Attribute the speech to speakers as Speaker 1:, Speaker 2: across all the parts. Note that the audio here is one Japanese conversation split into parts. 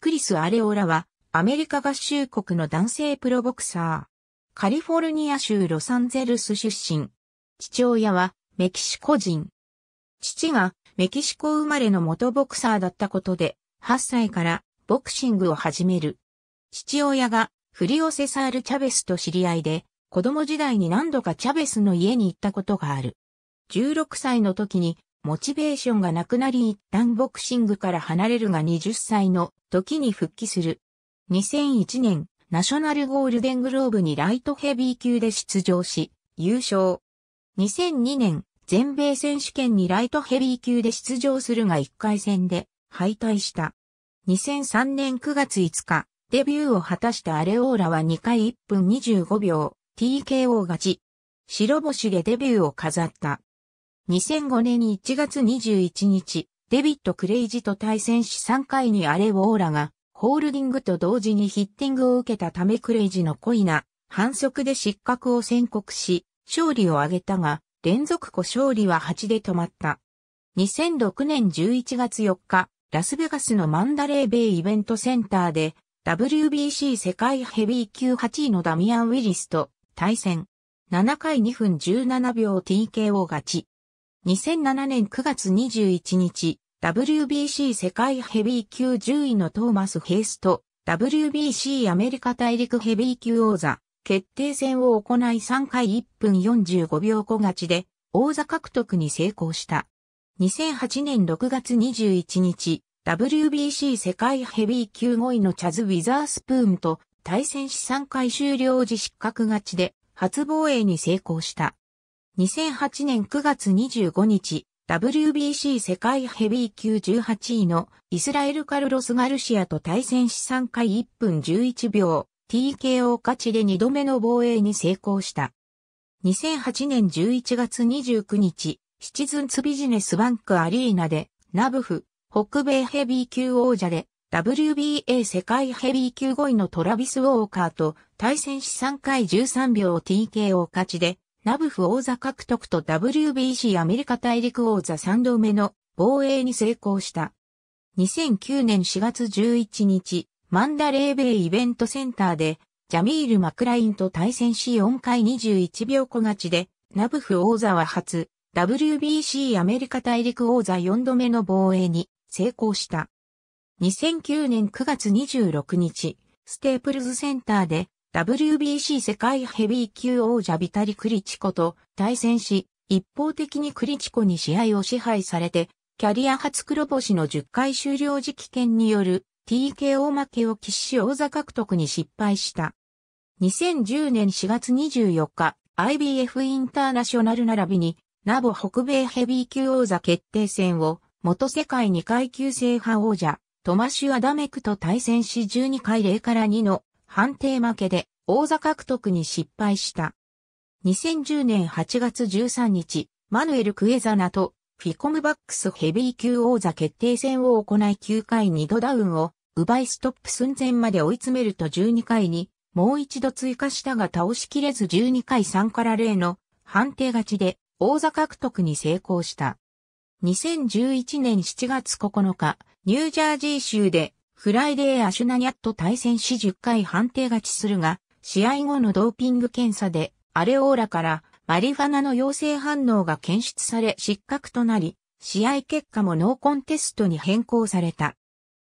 Speaker 1: クリス・アレオラは、アメリカ合衆国の男性プロボクサー。カリフォルニア州ロサンゼルス出身。父親は、メキシコ人。父が、メキシコ生まれの元ボクサーだったことで、8歳からボクシングを始める。父親がフリオセサール・チャベスと知り合いで、子供時代に何度かチャベスの家に行ったことがある。16歳の時にモチベーションがなくなり一旦ボクシングから離れるが20歳の時に復帰する。2001年、ナショナルゴールデングローブにライトヘビー級で出場し、優勝。2002年、全米選手権にライトヘビー級で出場するが1回戦で敗退した。2003年9月5日、デビューを果たしたアレオーラは2回1分25秒、TKO 勝ち。白星でデビューを飾った。2005年1月21日、デビット・クレイジと対戦し3回にアレ・ウォーラが、ホールディングと同時にヒッティングを受けたためクレイジの故意な反則で失格を宣告し、勝利を挙げたが、連続故勝利は8で止まった。2006年11月4日、ラスベガスのマンダレーベイイベントセンターで、WBC 世界ヘビー級8位のダミアン・ウィリスと対戦。7回2分17秒 TKO 勝ち。2007年9月21日、WBC 世界ヘビー級10位のトーマス・ヘイスと WBC アメリカ大陸ヘビー級王座決定戦を行い3回1分45秒小勝ちで王座獲得に成功した。2008年6月21日、WBC 世界ヘビー級5位のチャズ・ウィザースプーンと対戦し3回終了時失格勝ちで初防衛に成功した。2008年9月25日、WBC 世界ヘビー級18位のイスラエルカルロス・ガルシアと対戦し3回1分11秒、TKO 勝ちで2度目の防衛に成功した。2008年11月29日、シチズンツビジネスバンクアリーナで、ナブフ、北米ヘビー級王者で、WBA 世界ヘビー級5位のトラビス・ウォーカーと対戦し3回13秒 TKO 勝ちでナブフ王座獲得と WBC アメリカ大陸王座3度目の防衛に成功した。2009年4月11日、マンダレーベイイベントセンターで、ジャミール・マクラインと対戦し4回21秒小勝ちで、ナブフ王座は初、WBC アメリカ大陸王座4度目の防衛に成功した。2009年9月26日、ステープルズセンターで、WBC 世界ヘビー級王者ビタリ・クリチコと対戦し、一方的にクリチコに試合を支配されて、キャリア初黒星の10回終了時期券による TKO 負けを喫し王座獲得に失敗した。2010年4月24日、IBF インターナショナル並びに、ナボ北米ヘビー級王座決定戦を、元世界2階級制覇王者、トマシュ・アダメクと対戦し12回0から2の判定負けで王座獲得に失敗した。2010年8月13日、マヌエル・クエザナとフィコムバックスヘビー級王座決定戦を行い9回2度ダウンを奪いストップ寸前まで追い詰めると12回にもう一度追加したが倒しきれず12回3から0の判定勝ちで王座獲得に成功した。2011年7月9日、ニュージャージー州でフライデー・アシュナニャット対戦し10回判定勝ちするが、試合後のドーピング検査で、アレオーラからマリファナの陽性反応が検出され失格となり、試合結果もノーコンテストに変更された。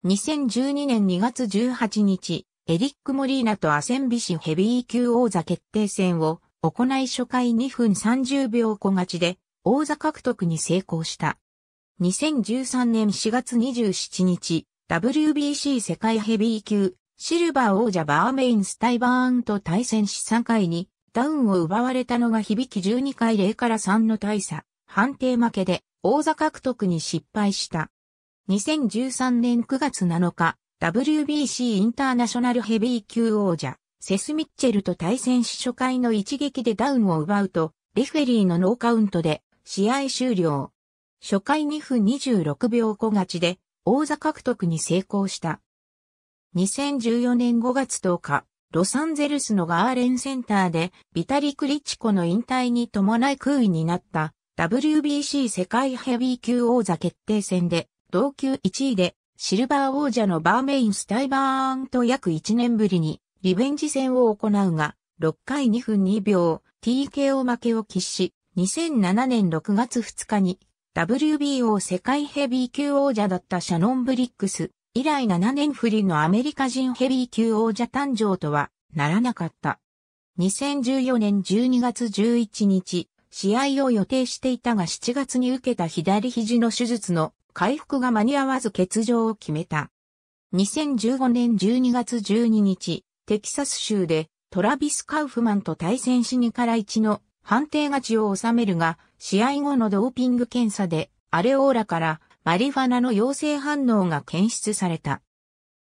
Speaker 1: 2012年2月18日、エリック・モリーナとアセンビシヘビー級王座決定戦を行い初回2分30秒小勝ちで王座獲得に成功した。2013年4月27日、WBC 世界ヘビー級、シルバー王者バーメインスタイバーンと対戦し3回に、ダウンを奪われたのが響き12回0から3の大差、判定負けで、王座獲得に失敗した。2013年9月7日、WBC インターナショナルヘビー級王者、セス・ミッチェルと対戦し初回の一撃でダウンを奪うと、レフェリーのノーカウントで、試合終了。初回2分26秒小勝ちで、王座獲得に成功した。2014年5月10日、ロサンゼルスのガーレンセンターで、ビタリ・クリチコの引退に伴い空位になった、WBC 世界ヘビー級王座決定戦で、同級1位で、シルバー王者のバーメイン・スタイバーンと約1年ぶりに、リベンジ戦を行うが、6回2分2秒、TKO 負けを喫し、2007年6月2日に WBO 世界ヘビー級王者だったシャノン・ブリックス、以来7年振りのアメリカ人ヘビー級王者誕生とはならなかった。2014年12月11日、試合を予定していたが7月に受けた左肘の手術の回復が間に合わず欠場を決めた。2015年12月12日、テキサス州でトラビス・カウフマンと対戦しにから1の判定勝ちを収めるが、試合後のドーピング検査でアレオーラからマリファナの陽性反応が検出された。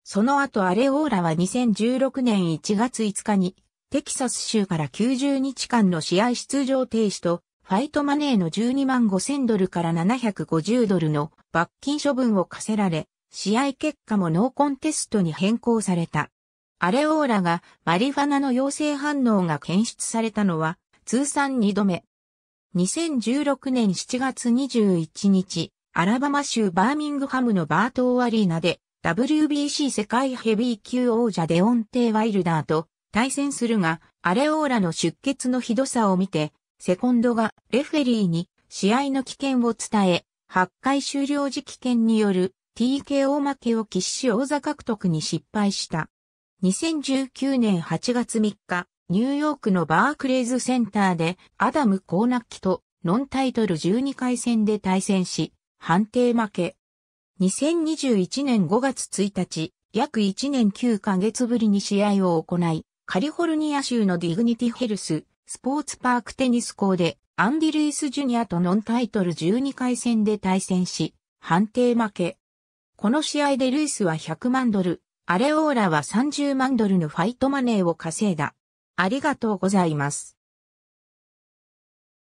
Speaker 1: その後アレオーラは2016年1月5日にテキサス州から90日間の試合出場停止とファイトマネーの12万5000ドルから750ドルの罰金処分を課せられ、試合結果もノーコンテストに変更された。アレオーラがマリファナの陽性反応が検出されたのは通算2度目。2016年7月21日、アラバマ州バーミングハムのバートーアリーナで WBC 世界ヘビー級王者デオンテイ・ワイルダーと対戦するが、アレオーラの出血のひどさを見て、セコンドがレフェリーに試合の危険を伝え、8回終了時危険による TKO 負けを喫し王座獲得に失敗した。2019年8月3日、ニューヨークのバークレイズセンターでアダム・コーナッキとノンタイトル12回戦で対戦し、判定負け。2021年5月1日、約1年9ヶ月ぶりに試合を行い、カリフォルニア州のディグニティヘルス、スポーツパークテニス校で、アンディ・ルイス・ジュニアとノンタイトル12回戦で対戦し、判定負け。この試合でルイスは100万ドル、アレオーラは30万ドルのファイトマネーを稼いだ。ありがとうございます。